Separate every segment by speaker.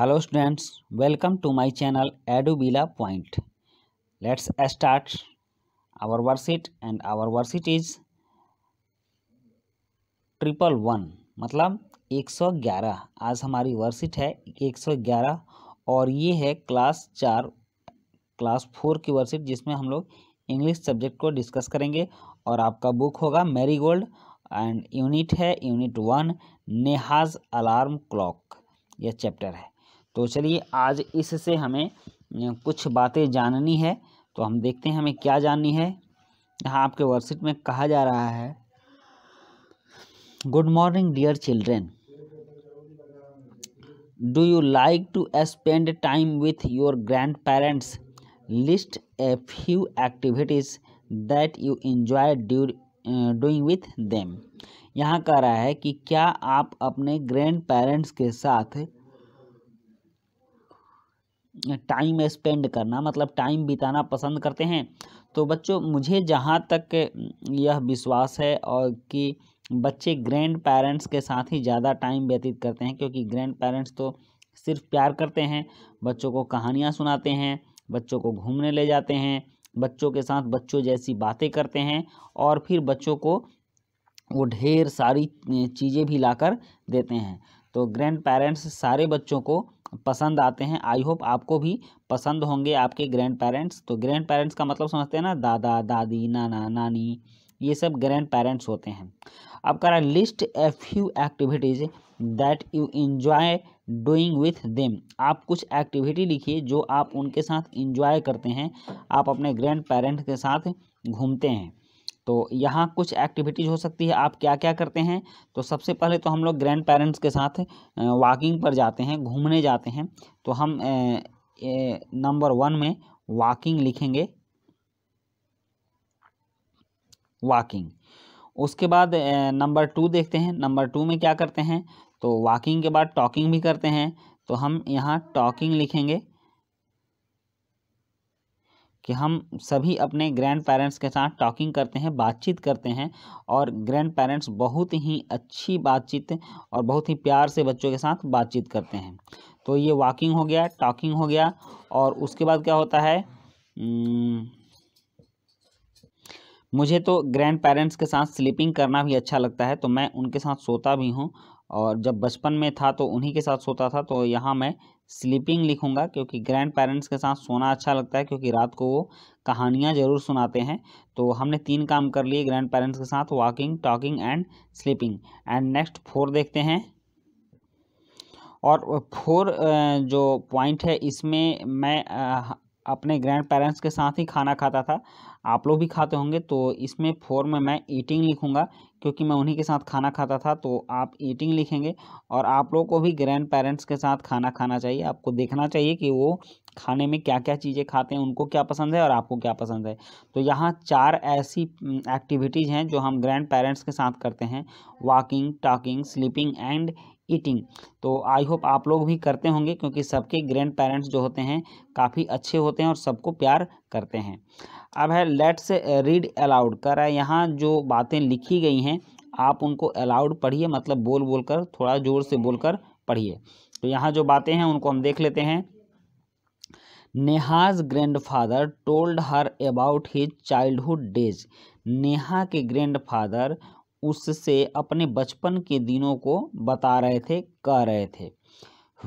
Speaker 1: hello students welcome to my channel Edubila point let's start our varsity and our varsity is triple one मतलब 111 आज हमारी वर्सिट है 111 और ये है क्लास चार क्लास फोर की वर्सिट जिसमें हम लोग इंग्लिश सब्जेक्ट को डिस्कस करेंगे और आपका बुक होगा मैरी गोल्ड एंड यूनिट है unit one Neha's alarm clock यह चैप्टर है तो चलिए आज इससे हमें कुछ बातें जाननी है तो हम देखते हैं हमें क्या जाननी है यहाँ आपके वर्कशीट में कहा जा रहा है good morning dear children do you like to spend time with your grandparents list a few activities that you enjoy doing with them यहाँ कह रहा है कि क्या आप अपने ग्रैंड पेरेंट्स के साथ टाइम स्पेंड करना मतलब टाइम बिताना पसंद करते हैं तो बच्चों मुझे जहाँ तक यह विश्वास है और कि बच्चे ग्रैंड पेरेंट्स के साथ ही ज़्यादा टाइम व्यतीत करते हैं क्योंकि ग्रैंड पेरेंट्स तो सिर्फ प्यार करते हैं बच्चों को कहानियाँ सुनाते हैं बच्चों को घूमने ले जाते हैं बच्चों के साथ बच्चों जैसी बातें करते हैं और फिर बच्चों को वो ढेर सारी चीज़ें भी लाकर देते हैं तो ग्रैंड पेरेंट्स सारे बच्चों को पसंद आते हैं आई होप आपको भी पसंद होंगे आपके ग्रैंड पेरेंट्स तो ग्रैंड पेरेंट्स का मतलब समझते हैं ना दादा दादी नाना नानी ये सब ग्रैंड पेरेंट्स होते हैं अब कह रहा है list a few activities that you enjoy doing with them आप कुछ एक्टिविटी लिखिए जो आप उनके साथ इंजॉय करते हैं आप अपने ग्रैंड पेरेंट के साथ घूमते हैं तो यहाँ कुछ एक्टिविटीज़ हो सकती है आप क्या क्या करते हैं तो सबसे पहले तो हम लोग ग्रैंड पेरेंट्स के साथ वॉकिंग पर जाते हैं घूमने जाते हैं तो हम नंबर वन में वॉकिंग लिखेंगे वॉकिंग उसके बाद नंबर टू देखते हैं नंबर टू में क्या करते हैं तो वॉकिंग के बाद टॉकिंग भी करते हैं तो हम यहाँ टॉकिंग लिखेंगे कि हम सभी अपने ग्रैंड पेरेंट्स के साथ टॉकिंग करते हैं बातचीत करते हैं और ग्रैंड पेरेंट्स बहुत ही अच्छी बातचीत और बहुत ही प्यार से बच्चों के साथ बातचीत करते हैं तो ये वॉकिंग हो गया टॉकिंग हो गया और उसके बाद क्या होता है मुझे तो ग्रैंड पेरेंट्स के साथ स्लीपिंग करना भी अच्छा लगता है तो मैं उनके साथ सोता भी हूँ और जब बचपन में था तो उन्हीं के साथ सोता था तो यहाँ मैं स्लीपिंग लिखूंगा क्योंकि ग्रैंड पेरेंट्स के साथ सोना अच्छा लगता है क्योंकि रात को वो कहानियाँ ज़रूर सुनाते हैं तो हमने तीन काम कर लिए ग्रैंड पेरेंट्स के साथ walking talking and sleeping and next four देखते हैं और फोर जो पॉइंट है इसमें मैं अपने ग्रैंड पेरेंट्स के साथ ही खाना खाता था आप लोग भी खाते होंगे तो इसमें फोर में मैं ईटिंग लिखूँगा क्योंकि मैं उन्हीं के साथ खाना खाता था तो आप ईटिंग लिखेंगे और आप लोगों को भी ग्रैंड पेरेंट्स के साथ खाना खाना चाहिए आपको देखना चाहिए कि वो खाने में क्या क्या चीज़ें खाते हैं उनको क्या पसंद है और आपको क्या पसंद है तो यहाँ चार ऐसी एक्टिविटीज़ हैं जो हम ग्रैंड पेरेंट्स के साथ करते हैं walking talking sleeping and eating तो आई होप आप लोग भी करते होंगे क्योंकि सबके ग्रैंड पेरेंट्स जो होते हैं काफ़ी अच्छे होते हैं और सबको प्यार करते हैं अब है लेट्स रीड अलाउड करा यहाँ जो बातें लिखी गई हैं आप उनको अलाउड पढ़िए मतलब बोल बोल कर थोड़ा ज़ोर से बोल कर पढ़िए तो यहाँ जो बातें हैं उनको हम देख लेते हैं Neha's grandfather told her about his childhood days Neha के ग्रैंडफादर फादर उससे अपने बचपन के दिनों को बता रहे थे कह रहे थे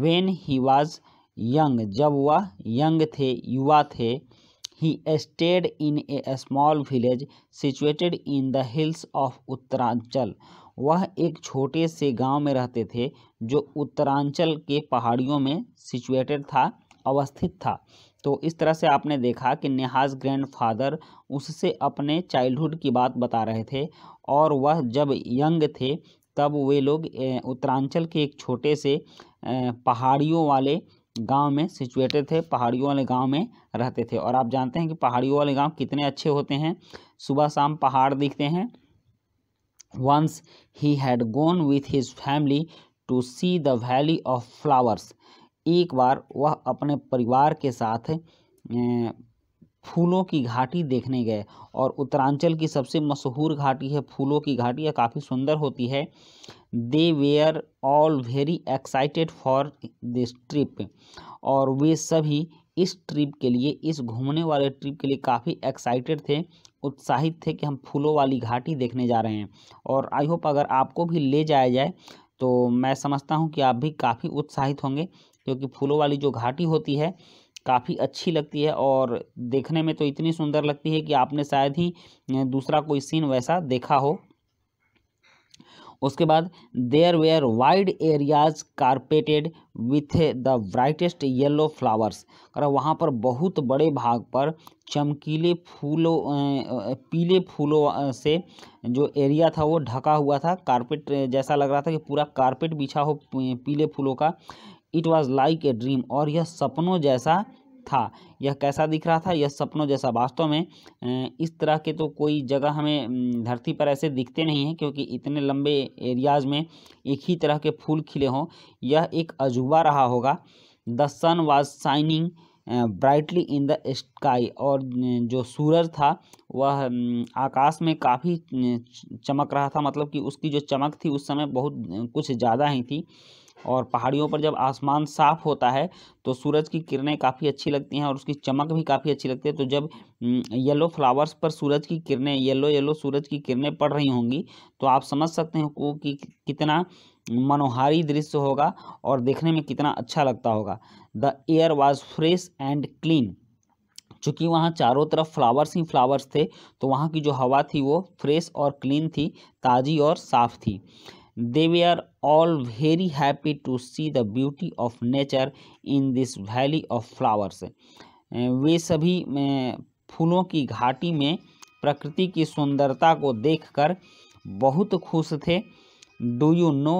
Speaker 1: वेन ही वॉज यंग जब वह यंग थे युवा थे he stayed in a small village situated in the hills of Uttaranchal वह एक छोटे से गांव में रहते थे जो उत्तरांचल के पहाड़ियों में सिचुएटेड था अवस्थित था तो इस तरह से आपने देखा कि नेहाज ग्रैंडफादर उससे अपने चाइल्डहुड की बात बता रहे थे और वह जब यंग थे तब वे लोग उत्तरांचल के एक छोटे से पहाड़ियों वाले गांव में सिचुएटेड थे पहाड़ियों वाले गांव में रहते थे और आप जानते हैं कि पहाड़ियों वाले गांव कितने अच्छे होते हैं सुबह शाम पहाड़ दिखते हैं once he had gone with his family to see the valley of flowers एक बार वह अपने परिवार के साथ फूलों की घाटी देखने गए और उत्तरांचल की सबसे मशहूर घाटी है फूलों की घाटी यह काफ़ी सुंदर होती है they were all very excited for this trip और वे सभी इस ट्रिप के लिए इस घूमने वाले ट्रिप के लिए काफ़ी एक्साइटेड थे उत्साहित थे कि हम फूलों वाली घाटी देखने जा रहे हैं और आई होप अगर आपको भी ले जाया जाए तो मैं समझता हूँ कि आप भी काफ़ी उत्साहित होंगे क्योंकि फूलों वाली जो घाटी होती है काफ़ी अच्छी लगती है और देखने में तो इतनी सुंदर लगती है कि आपने शायद ही दूसरा कोई सीन वैसा देखा हो उसके बाद there were wide areas carpeted with the brightest yellow flowers अगर वहाँ पर बहुत बड़े भाग पर चमकीले फूलों पीले फूलों से जो एरिया था वो ढका हुआ था कारपेट जैसा लग रहा था कि पूरा कारपेट बिछा हो पीले फूलों का it was like a dream और यह सपनों जैसा था यह कैसा दिख रहा था यह सपनों जैसा वास्तव में इस तरह के तो कोई जगह हमें धरती पर ऐसे दिखते नहीं हैं क्योंकि इतने लंबे एरियाज में एक ही तरह के फूल खिले हों यह एक अजूबा रहा होगा the sun was shining brightly in the sky और जो सूरज था वह आकाश में काफ़ी चमक रहा था मतलब कि उसकी जो चमक थी उस समय बहुत कुछ ज़्यादा ही थी और पहाड़ियों पर जब आसमान साफ होता है तो सूरज की किरणें काफ़ी अच्छी लगती हैं और उसकी चमक भी काफ़ी अच्छी लगती है तो जब येलो फ्लावर्स पर सूरज की किरणें येलो येलो सूरज की किरणें पड़ रही होंगी तो आप समझ सकते हैं कि कितना मनोहारी दृश्य होगा और देखने में कितना अच्छा लगता होगा the air was fresh and clean चूँकि वहाँ चारों तरफ फ्लावर्स ही फ्लावर्स थे तो वहाँ की जो हवा थी वो फ्रेश और क्लीन थी ताज़ी और साफ़ थी they were all very happy to see the beauty of nature in this valley of flowers वे सभी eh, फूलों की घाटी में प्रकृति की सुंदरता को देखकर बहुत खुश थे do you know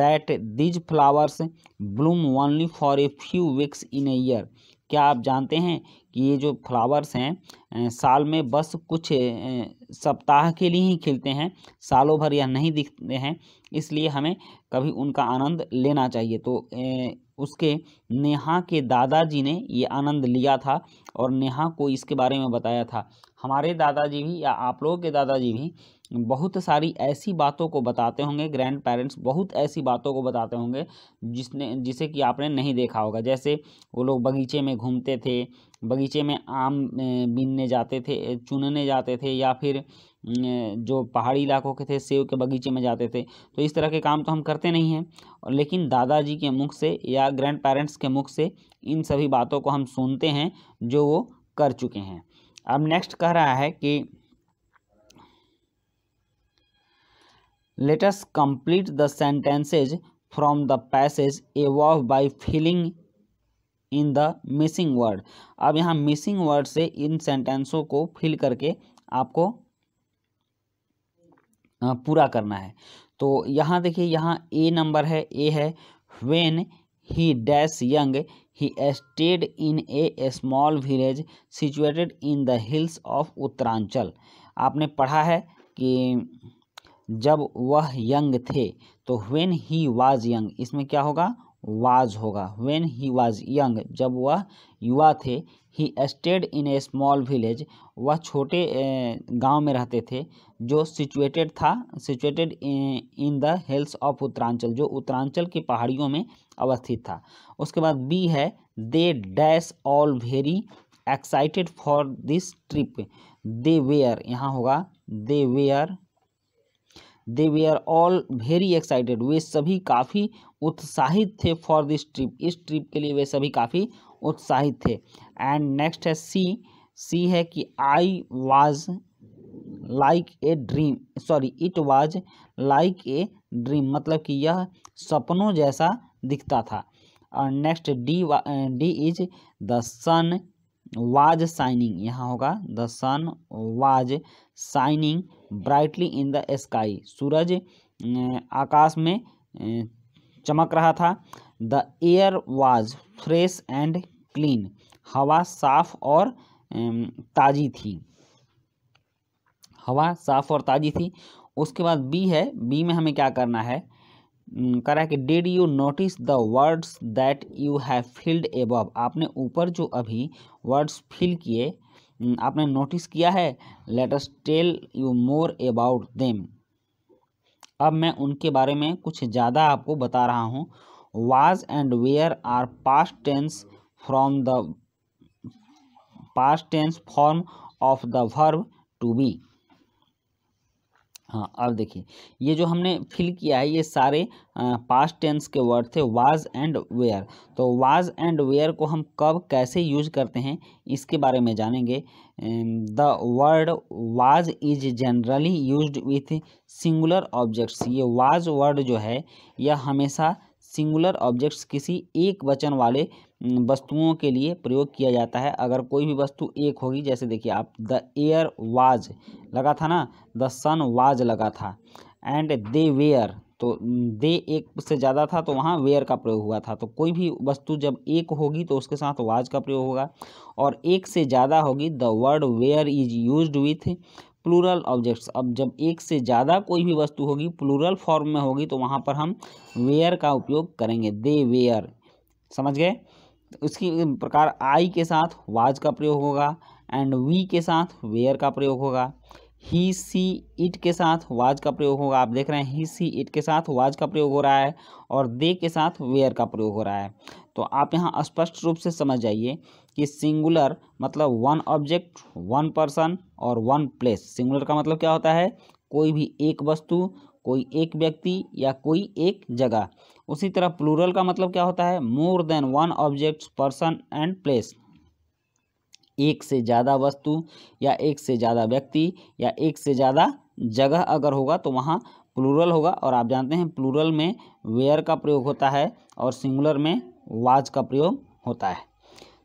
Speaker 1: that these flowers bloom only for a few weeks in a year क्या आप जानते हैं कि ये जो फ्लावर्स हैं साल में बस कुछ सप्ताह के लिए ही खिलते हैं सालों भर यह नहीं दिखते हैं इसलिए हमें कभी उनका आनंद लेना चाहिए तो उसके नेहा के दादाजी ने ये आनंद लिया था और नेहा को इसके बारे में बताया था हमारे दादाजी भी या आप लोगों के दादाजी भी बहुत सारी ऐसी बातों को बताते होंगे ग्रैंड पेरेंट्स बहुत ऐसी बातों को बताते होंगे जिसने जिसे कि आपने नहीं देखा होगा जैसे वो लोग बगीचे में घूमते थे बगीचे में आम बीनने जाते थे चुनने जाते थे या फिर जो पहाड़ी इलाकों के थे सेब के बगीचे में जाते थे तो इस तरह के काम तो हम करते नहीं हैं और लेकिन दादाजी के मुख से या ग्रैंड पेरेंट्स के मुख से इन सभी बातों को हम सुनते हैं जो वो कर चुके हैं अब नेक्स्ट कह रहा है कि let us complete the sentences from the passage above by filling in the missing word अब यहाँ मिसिंग वर्ड से इन सेंटेंसों को फिल करके आपको पूरा करना है तो यहाँ देखिए यहाँ ए नंबर है ए है when he dash young he stayed in a small village situated in the hills of Uttaranchal आपने पढ़ा है कि जब वह यंग थे तो व्हेन ही वाज यंग इसमें क्या होगा वाज होगा व्हेन ही वाज यंग जब वह युवा थे he stayed in a small village वह छोटे गांव में रहते थे जो सिचुएटेड था situated in the hills of Uttaranchal जो उत्तरांचल की पहाड़ियों में अवस्थित था उसके बाद बी है they dash all very excited for this trip they were यहाँ होगा they were they are all very excited वे सभी काफ़ी उत्साहित थे फॉर दिस ट्रिप इस ट्रिप के लिए वे सभी काफ़ी उत्साहित थे एंड नेक्स्ट है सी सी है कि I was like a dream sorry it was like a dream मतलब कि यह सपनों जैसा दिखता था और next D D is the sun was shining यहाँ होगा the sun was shining brightly in the sky सूरज आकाश में चमक रहा था the air was fresh and clean हवा साफ और ताज़ी थी हवा साफ और ताज़ी थी उसके बाद बी है बी में हमें क्या करना है कह रहा है कि did you notice the words that you have filled above आपने ऊपर जो अभी वर्ड्स फिल किए आपने नोटिस किया है let's tell you more about them अब मैं उनके बारे में कुछ ज़्यादा आपको बता रहा हूँ was and were are past tense from the past tense form of the verb to be हाँ अब देखिए ये जो हमने फिल किया है ये सारे पास्ट टेंस के वर्ड थे वाज एंड वेयर तो वाज एंड वेयर को हम कब कैसे यूज करते हैं इसके बारे में जानेंगे the word was is generally used with singular objects ये वाज वर्ड जो है यह हमेशा सिंगुलर ऑब्जेक्ट्स किसी एक वचन वाले वस्तुओं के लिए प्रयोग किया जाता है अगर कोई भी वस्तु एक होगी जैसे देखिए आप द एयर वाज लगा था ना द सन वाज लगा था एंड दे वेयर तो दे एक से ज़्यादा था तो वहाँ वेयर का प्रयोग हुआ था तो कोई भी वस्तु जब एक होगी तो उसके साथ वाज का प्रयोग होगा और एक से ज़्यादा होगी the word were is use with plural objects अब जब एक से ज़्यादा कोई भी वस्तु होगी प्लूरल फॉर्म में होगी तो वहाँ पर हम वेयर का उपयोग करेंगे दे वेयर समझ गए उसकी प्रकार आई के साथ वाज का प्रयोग होगा एंड वी के साथ वेयर का प्रयोग होगा ही सी इट के साथ वाज का प्रयोग होगा आप देख रहे हैं ही सी इट के साथ वाज का प्रयोग हो रहा है और दे के साथ वेयर का प्रयोग हो रहा है तो आप यहाँ स्पष्ट रूप से समझ जाइए कि सिंगुलर मतलब वन ऑब्जेक्ट वन पर्सन और वन प्लेस सिंगुलर का मतलब क्या होता है कोई भी एक वस्तु कोई एक व्यक्ति या कोई एक जगह उसी तरह प्लूरल का मतलब क्या होता है more than one object person and place एक से ज़्यादा वस्तु या एक से ज़्यादा व्यक्ति या एक से ज़्यादा जगह अगर होगा तो वहाँ प्लूरल होगा और आप जानते हैं प्लूरल में वेयर का प्रयोग होता है और सिंगुलर में वाज का प्रयोग होता है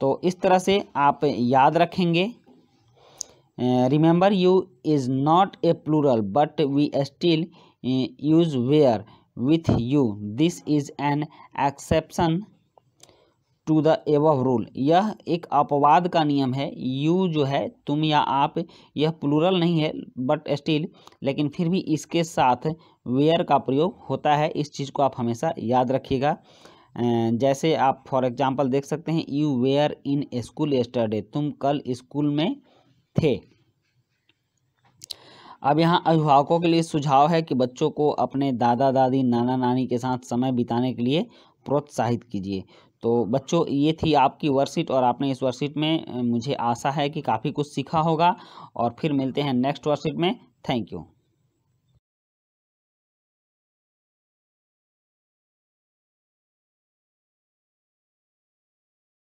Speaker 1: तो इस तरह से आप याद रखेंगे remember you is not a plural but we still use were with you this is an exception to the एव रूल यह एक अपवाद का नियम है यू जो है तुम या आप यह प्लूरल नहीं है बट स्टिल लेकिन फिर भी इसके साथ वेयर का प्रयोग होता है इस चीज़ को आप हमेशा याद रखिएगा जैसे आप फॉर एग्जांपल देख सकते हैं you were in school yesterday तुम कल स्कूल में थे अब यहाँ अभिभावकों के लिए सुझाव है कि बच्चों को अपने दादा दादी नाना नानी के साथ समय बिताने के लिए प्रोत्साहित कीजिए तो बच्चों ये थी आपकी वर्कशीट और आपने इस वर्कशीट में मुझे आशा है कि काफ़ी कुछ सीखा होगा और फिर मिलते हैं नेक्स्ट वर्कशीट में थैंक यू